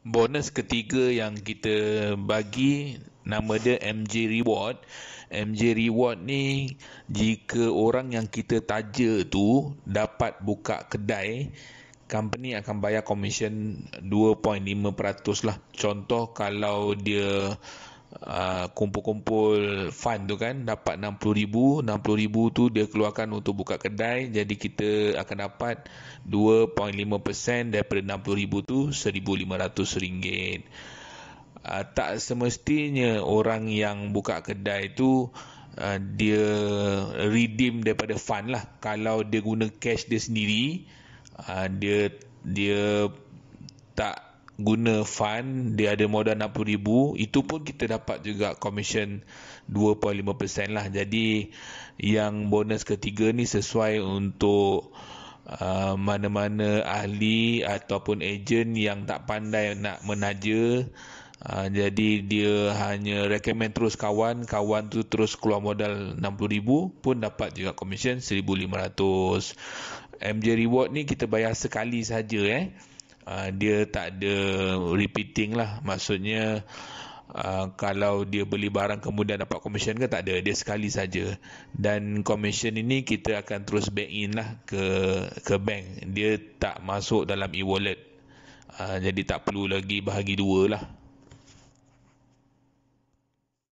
bonus ketiga yang kita bagi nama dia MJ Reward. MJ Reward ni jika orang yang kita taja tu dapat buka kedai, company akan bayar komisen 2.5% lah. Contoh kalau dia uh, kumpul-kumpul fund tu kan dapat 60 ribu, 60 ribu tu dia keluarkan untuk buka kedai jadi kita akan dapat 2.5% daripada 60 ribu tu RM1,500 uh, ah, tak semestinya orang yang buka kedai tu uh, dia redeem daripada fund lah kalau dia guna cash dia sendiri uh, dia dia tak guna fund dia ada modal 60000 itu pun kita dapat juga komisen 2.5% lah jadi yang bonus ketiga ni sesuai untuk Uh, mana-mana ahli ataupun ejen yang tak pandai nak menaja uh, jadi dia hanya recommend terus kawan kawan tu terus keluar modal RM60,000 pun dapat juga komisen 1500 MJ Reward ni kita bayar sekali saja eh uh, dia tak ada repeating lah maksudnya Uh, kalau dia beli barang kemudian dapat komisen ke tak ada dia sekali saja dan komisen ini kita akan terus back in lah ke ke bank dia tak masuk dalam e-wallet uh, jadi tak perlu lagi bahagi dua lah